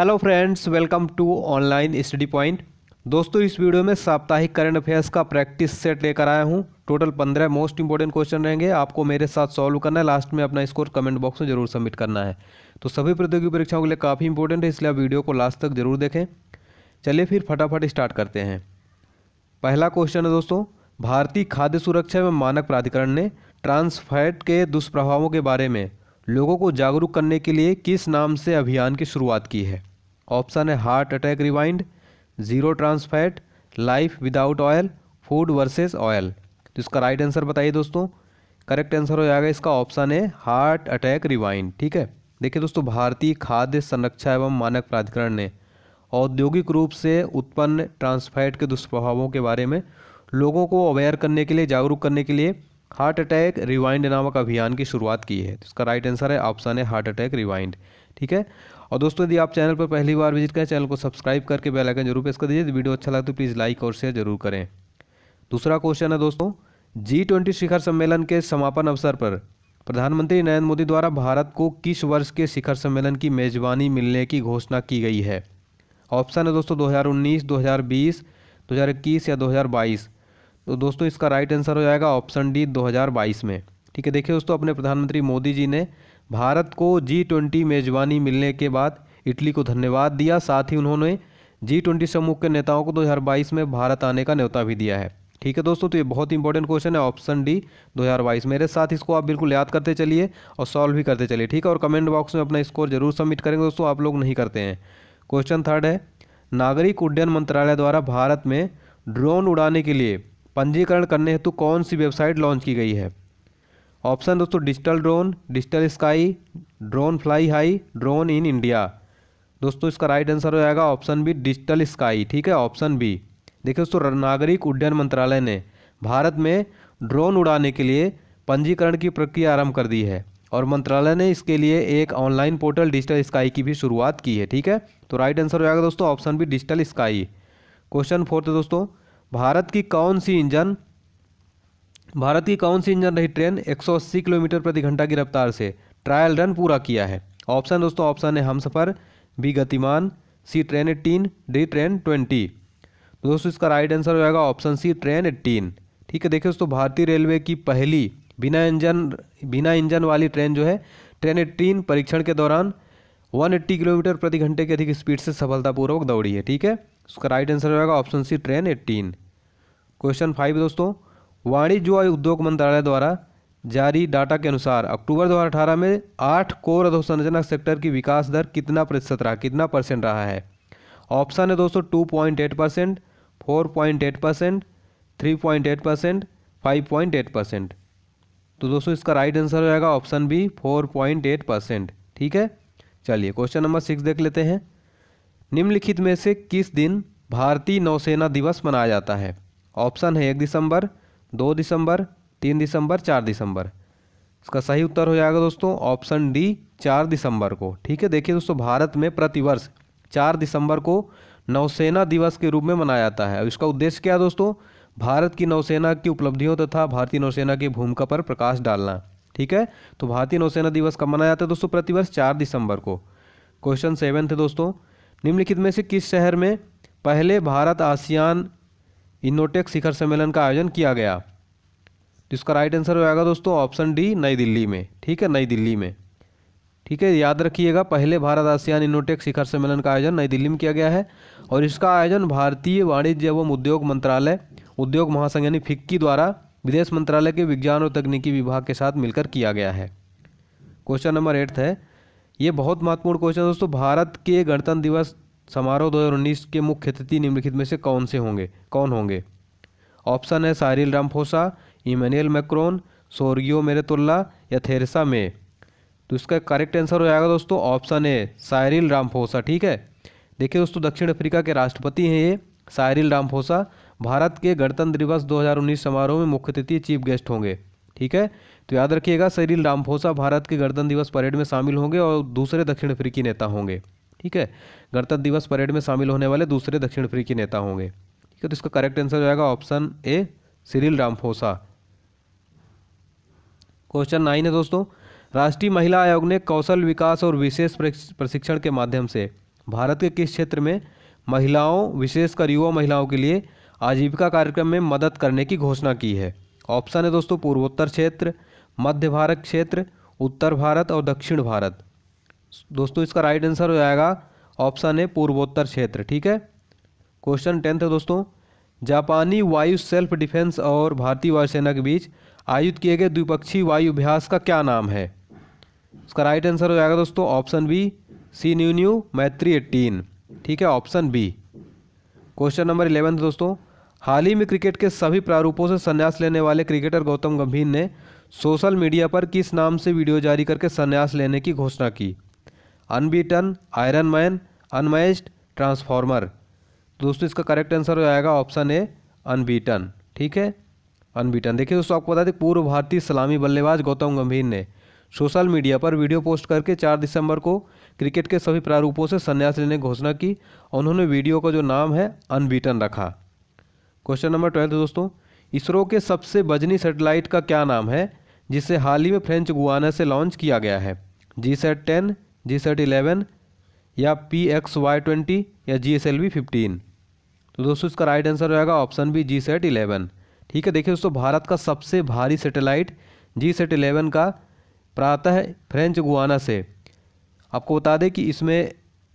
hello friends welcome to online study point दोस्तों इस video में साप्ताहिक करंट अफेयर्स का प्रैक्टिस सेट लेकर आया हूं टोटल पंद्रह मोस्ट इंपॉर्टेंट क्वेश्चन रहेंगे आपको मेरे साथ सॉल्व करना है लास्ट में अपना स्कोर कमेंट बॉक्स में जरूर सबमिट करना है तो सभी प्रतियोगी परीक्षाओं के लिए काफ़ी इंपॉर्टेंट है इसलिए आप वीडियो को लास्ट तक जरूर देखें चलिए फिर फटाफट स्टार्ट करते हैं पहला क्वेश्चन है दोस्तों भारतीय खाद्य सुरक्षा एवं मानक प्राधिकरण ने ट्रांसफैट के दुष्प्रभावों के बारे में लोगों को जागरूक करने के लिए किस नाम से अभियान की शुरुआत की है ऑप्शन है heart attack rewind zero trans fat life without oil food versus oil तो इसका राइट आंसर बताइए दोस्तों करेक्ट आंसर हो जाएगा इसका ऑप्शन है हार्ट अटैक रिवाइंड ठीक है देखिए दोस्तों भारतीय खाद्य संरक्षा एवं मानक प्राधिकरण ने औद्योगिक रूप से उत्पन्न ट्रांसफैट के दुष्प्रभावों के बारे में लोगों को अवेयर करने के लिए जागरूक करने के लिए हार्ट अटैक रिवाइंड नामक अभियान की शुरुआत की है तो इसका राइट आंसर है ऑप्शन है हार्ट अटैक रिवाइंड ठीक है और दोस्तों यदि आप चैनल पर पहली बार विजिट करें चैनल को सब्सक्राइब करके बेल आइकन जरूर प्रेस कर दीजिए वीडियो अच्छा है तो प्लीज़ लाइक और शेयर जरूर करें दूसरा क्वेश्चन है दोस्तों जी ट्वेंटी शिखर सम्मेलन के समापन अवसर पर प्रधानमंत्री नरेंद्र मोदी द्वारा भारत को किस वर्ष के शिखर सम्मेलन की मेज़बानी मिलने की घोषणा की गई है ऑप्शन है दोस्तों 2019, 2020, 2021 या 2022 तो दोस्तों इसका राइट आंसर हो जाएगा ऑप्शन डी 2022 में ठीक है देखिए दोस्तों अपने प्रधानमंत्री मोदी जी ने भारत को जी ट्वेंटी मेज़बानी मिलने के बाद इटली को धन्यवाद दिया साथ ही उन्होंने जी ट्वेंटी समूह के नेताओं को 2022 में भारत आने का न्यौता भी दिया है ठीक है दोस्तों तो ये बहुत इंपॉर्टेंट क्वेश्चन है ऑप्शन डी 2022 मेरे साथ इसको आप बिल्कुल याद करते चलिए और सॉल्व भी करते चलिए ठीक है और कमेंट बॉक्स में अपना स्कोर जरूर सबमिट करेंगे दोस्तों आप लोग नहीं करते हैं क्वेश्चन थर्ड है नागरिक उड्डयन मंत्रालय द्वारा भारत में ड्रोन उड़ाने के लिए पंजीकरण करने हेतु कौन सी वेबसाइट लॉन्च की गई है ऑप्शन दोस्तों digital drone digital sky drone fly high drone in India दोस्तों इसका राइट आंसर हो जाएगा ऑप्शन बी डिजिटल स्काई ठीक है ऑप्शन बी देखिए दोस्तों नागरिक उड्डयन मंत्रालय ने भारत में ड्रोन उड़ाने के लिए पंजीकरण की प्रक्रिया आरंभ कर दी है और मंत्रालय ने इसके लिए एक ऑनलाइन पोर्टल डिजिटल स्काई की भी शुरुआत की है ठीक है तो राइट आंसर हो जाएगा दोस्तों option B digital sky question fourth दोस्तों भारत की कौन सी इंजन भारत की कौन सी इंजन रही ट्रेन 180 किलोमीटर प्रति घंटा की रफ्तार से ट्रायल रन पूरा किया है ऑप्शन दोस्तों ऑप्शन है हम Humsafar B Gatiman C train eighteen D train twenty तो दोस्तों इसका राइट आंसर हो जाएगा ऑप्शन सी ट्रेन एट्टीन ठीक है देखिए दोस्तों भारतीय रेलवे की पहली बिना इंजन बिना इंजन वाली ट्रेन जो है ट्रेन एट्टीन परीक्षण के दौरान एट्टी किलोमीटर प्रति घंटे की अधिक स्पीड से सफलतापूर्वक दौड़ी है ठीक है उसका राइट आंसर हो जाएगा option C train eighteen question five दोस्तों वाणिज्य और उद्योग मंत्रालय द्वारा जारी डाटा के अनुसार अक्टूबर 2018 में आठ कोर अधोसंरचना सेक्टर की विकास दर कितना प्रतिशत रहा कितना परसेंट रहा है ऑप्शन है दोस्तों two point eight percent four point eight percent three point eight percent five point eight percent तो दोस्तों इसका राइट आंसर हो जाएगा option B four point eight percent ठीक है चलिए क्वेश्चन नंबर सिक्स देख लेते हैं निम्नलिखित में से किस दिन भारतीय नौसेना दिवस मनाया जाता है ऑप्शन है एक दिसंबर दो दिसंबर तीन दिसंबर चार दिसंबर इसका सही उत्तर हो जाएगा दोस्तों ऑप्शन डी चार दिसंबर को ठीक है देखिए दोस्तों भारत में प्रतिवर्ष चार दिसंबर को नौसेना दिवस के रूप में मनाया जाता है इसका उद्देश्य क्या है दोस्तों भारत की नौसेना की उपलब्धियों तथा भारतीय नौसेना की भूमिका पर प्रकाश डालना ठीक है तो भारतीय नौसेना दिवस कब मनाया जाता है दोस्तों प्रतिवर्ष चार दिसंबर को क्वेश्चन सेवन थे दोस्तों निम्नलिखित में से किस शहर में पहले भारत आसियान इनोटेक शिखर सम्मेलन का आयोजन किया गया तो इसका राइट आंसर हो जाएगा दोस्तों ऑप्शन डी नई दिल्ली में ठीक है नई दिल्ली में ठीक है याद रखिएगा पहले भारत आसियान इनोटेक शिखर सम्मेलन का आयोजन नई दिल्ली में किया गया है और इसका आयोजन भारतीय वाणिज्य एवं उद्योग मंत्रालय उद्योग महासंघ यानी फिक्की द्वारा विदेश मंत्रालय के विज्ञान और तकनीकी विभाग के साथ मिलकर किया गया है क्वेश्चन नंबर एट्थ है ये बहुत महत्वपूर्ण क्वेश्चन दोस्तों भारत के गणतंत्र दिवस समारोह 2019 के मुख्य अतिथि निम्नलिखित में से कौन से होंगे कौन होंगे ऑप्शन है Cyril Ramaphosa Emmanuel Macron Sergio Mattarella या थेरेसा मे तो इसका करेक्ट आंसर हो जाएगा दोस्तों ऑप्शन ए सायरिल रामफोसा ठीक है देखिए दोस्तों दक्षिण अफ्रीका के राष्ट्रपति हैं ये सायरिल रामफोसा भारत के गणतंत्र दिवस 2019 समारोह में मुख्य अतिथि चीफ गेस्ट होंगे ठीक है तो याद रखिएगा सायरिल रामफोसा भारत के गणतंत्र दिवस परेड में शामिल होंगे और दूसरे दक्षिण अफ्रीकी नेता होंगे ठीक है गणतंत्र दिवस परेड में शामिल होने वाले दूसरे दक्षिण अफ्रीकी नेता होंगे ठीक है तो इसका करेक्ट आंसर हो जाएगा option A Cyril Ramaphosa question nine है दोस्तों राष्ट्रीय महिला आयोग ने कौशल विकास और विशेष प्रशिक्षण के माध्यम से भारत के किस क्षेत्र में महिलाओं विशेषकर युवा महिलाओं के लिए आजीविका कार्यक्रम में मदद करने की घोषणा की है ऑप्शन है दोस्तों पूर्वोत्तर क्षेत्र मध्य भारत क्षेत्र उत्तर भारत और दक्षिण भारत दोस्तों इसका राइट आंसर हो जाएगा ऑप्शन ए पूर्वोत्तर क्षेत्र ठीक है क्वेश्चन टेंथ है दोस्तों जापानी वायु सेल्फ डिफेंस और भारतीय वायुसेना के बीच आयोजित किए गए द्विपक्षीय वायु अभ्यास का क्या नाम है इसका राइट आंसर हो जाएगा दोस्तों option B C new new Maitri eighteen ठीक है option B question number eleven दोस्तों हाल ही में क्रिकेट के सभी प्रारूपों से संन्यास लेने वाले क्रिकेटर गौतम गंभीर ने सोशल मीडिया पर किस नाम से वीडियो जारी करके संन्यास लेने की घोषणा की unbeaten iron man unmatched transformer दोस्तों इसका करेक्ट आंसर हो जाएगा ऑप्शन ए अनबीटन ठीक है अनबीटन देखिए दोस्तों आपको बता दें पूर्व भारतीय सलामी बल्लेबाज गौतम गंभीर ने सोशल मीडिया पर वीडियो पोस्ट करके 4 दिसंबर को क्रिकेट के सभी प्रारूपों से संन्यास लेने की घोषणा की और उन्होंने वीडियो का जो नाम है अनबीटन रखा क्वेश्चन नंबर ट्वेल्थ दोस्तों इसरो के सबसे बजनी सेटेलाइट का क्या नाम है जिसे हाल ही में फ्रेंच गुआना से लॉन्च किया गया है G SAT ten G SAT eleven या पी एक्स वाई ट्वेंटी या G S L V fifteen तो दोस्तों इसका राइट आंसर रहेगा option B G SAT eleven ठीक है देखिए दोस्तों भारत का सबसे भारी सैटेलाइट जी सेट इलेवन का प्रातः फ्रेंच गुआना से आपको बता दें कि इसमें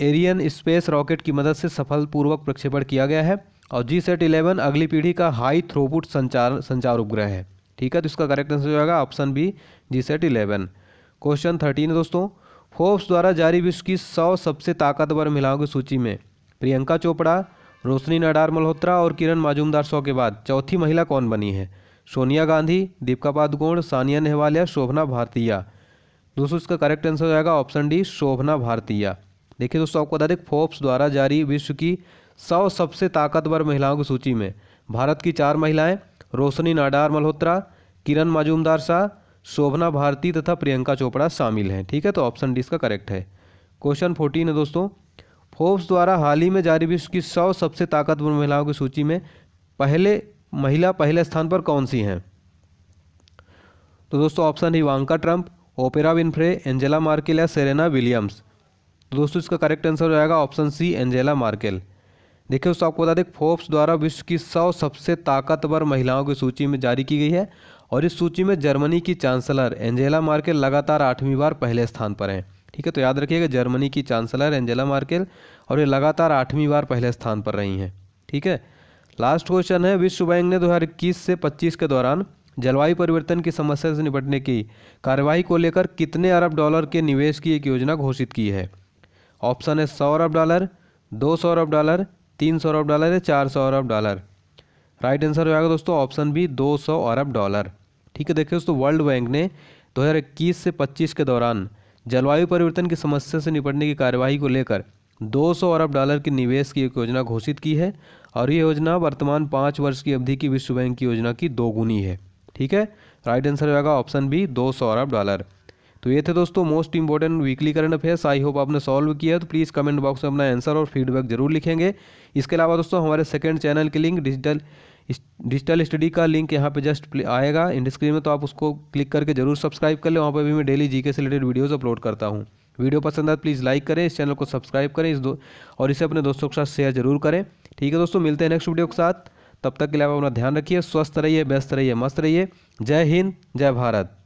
एरियन स्पेस रॉकेट की मदद से सफलपूर्वक प्रक्षेपण किया गया है और जी सेट इलेवन अगली पीढ़ी का हाई थ्रोपुट संचार संचार उपग्रह है ठीक है तो इसका करेक्ट आंसर हो जाएगा option B G SAT eleven question thirteen दोस्तों फोर्ब्स द्वारा जारी विश्व की सौ सबसे ताकतवर महिलाओं की सूची में प्रियंका चोपड़ा रोशनी नडार मल्होत्रा और किरण माजूमदार सौ के बाद चौथी महिला कौन बनी है सोनिया गांधी दीपिका पादुकोण सानिया नेहवालिया शोभना भारतीया दोस्तों इसका करेक्ट आंसर हो जाएगा ऑप्शन डी शोभना भारतीया देखिए दोस्तों आपको बता दें फोर्ब्स द्वारा जारी विश्व की सौ सबसे ताकतवर महिलाओं की सूची में भारत की चार महिलाएं रोशनी नाडार मल्होत्रा किरण माजूमदार शाह शोभना भारती तथा प्रियंका चोपड़ा शामिल हैं ठीक है तो ऑप्शन डी इसका करेक्ट है क्वेश्चन फोर्टीन है दोस्तों फोर्ब्स द्वारा हाल ही में जारी विश्व की सौ सबसे ताकतवर महिलाओं की सूची में पहले महिला पहले स्थान पर कौन सी हैं तो दोस्तों ऑप्शन है Ivanka Trump Oprah Winfrey Angela Merkel या सेरेना विलियम्स तो दोस्तों इसका करेक्ट आंसर हो जाएगा ऑप्शन सी एंजेला मार्केल देखिए दोस्तों आपको बता दें फोर्ब्स द्वारा विश्व की सौ सबसे ताकतवर महिलाओं की सूची में जारी की गई है और इस सूची में जर्मनी की चांसलर एंजेला मार्केल लगातार आठवीं बार पहले स्थान पर हैं ठीक है तो याद रखिएगा जर्मनी की चांसलर एंजेला मार्केल और ये लगातार आठवीं बार पहले स्थान पर रही हैं ठीक है लास्ट क्वेश्चन है विश्व बैंक ने दो से पच्चीस के दौरान जलवायु परिवर्तन की समस्या से निपटने की कार्यवाही को लेकर कितने अरब डॉलर के निवेश की एक योजना घोषित की है ऑप्शन है सौ अरब डॉलर दो सौ अरब डॉलर तीन सौ अरब डॉलर या चार सौ अरब डॉलर राइट आंसर हो जाएगा दोस्तों ऑप्शन बी 200 अरब डॉलर ठीक है देखिए दोस्तों वर्ल्ड बैंक ने 2021 से 25 के दौरान जलवायु परिवर्तन की समस्या से निपटने की कार्यवाही को लेकर 200 अरब डॉलर के निवेश की एक योजना घोषित की है और ये योजना वर्तमान पाँच वर्ष की अवधि की विश्व बैंक की योजना की दोगुनी है ठीक है राइट आंसर हो जाएगा ऑप्शन बी दो अरब डॉलर तो ये थे दोस्तों most important weekly current affairs I hope आपने सॉल्व किया तो प्लीज़ कमेंट बॉक्स में अपना आंसर और फीडबैक जरूर लिखेंगे इसके अलावा दोस्तों हमारे सेकेंड चैनल की लिंक डिजिटल डिजिटल स्टडी का लिंक यहाँ पे जस्ट आएगा इन स्क्रीन में तो आप उसको क्लिक करके जरूर सब्सक्राइब कर लें वहाँ पर भी मैं डेली जी से रिलेटेड वीडियोज़ अपलोड करता हूँ वीडियो पसंद आए प्लीज़ तो लाइक करें इस चैनल को सब्सक्राइब करें इस और इसे अपने दोस्तों के साथ शेयर जरूर करें ठीक है दोस्तों मिलते हैं नेक्स्ट वीडियो के साथ तब तक के लिए आप अपना ध्यान रखिए स्वस्थ रहिए व्यस्त रहिए मस्त रहिए जय हिंद जय भारत